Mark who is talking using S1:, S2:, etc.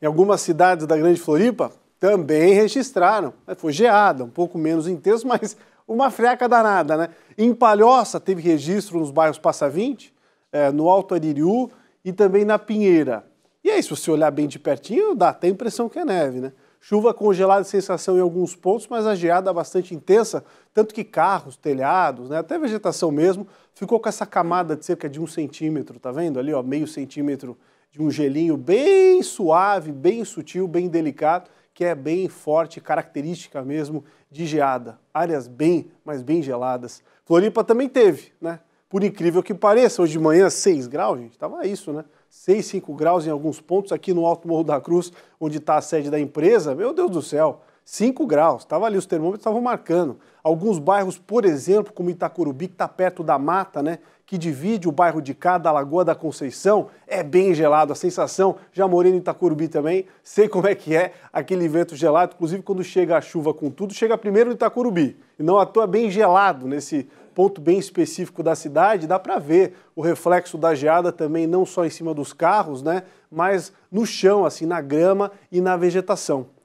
S1: Em algumas cidades da Grande Floripa também registraram. Né, foi geada, um pouco menos intenso, mas uma freca danada, né? Em Palhoça teve registro nos bairros Passa 20, é, no Alto Aririú e também na Pinheira. E aí, se você olhar bem de pertinho, dá até a impressão que é neve, né? Chuva congelada e sensação em alguns pontos, mas a geada bastante intensa, tanto que carros, telhados, né, até vegetação mesmo, ficou com essa camada de cerca de um centímetro, tá vendo ali, ó, meio centímetro de um gelinho bem suave, bem sutil, bem delicado, que é bem forte, característica mesmo de geada. Áreas bem, mas bem geladas. Floripa também teve, né? Por incrível que pareça, hoje de manhã 6 graus, gente, estava isso, né? 6, 5 graus em alguns pontos aqui no Alto Morro da Cruz, onde está a sede da empresa. Meu Deus do céu, 5 graus, estava ali, os termômetros estavam marcando. Alguns bairros, por exemplo, como Itacurubi, que está perto da mata, né, que divide o bairro de cá da Lagoa da Conceição, é bem gelado, a sensação, já morei no Itacurubi também, sei como é que é aquele vento gelado, inclusive quando chega a chuva com tudo, chega primeiro no Itacurubi, e não à toa é bem gelado nesse ponto bem específico da cidade, dá para ver o reflexo da geada também, não só em cima dos carros, né, mas no chão, assim, na grama e na vegetação.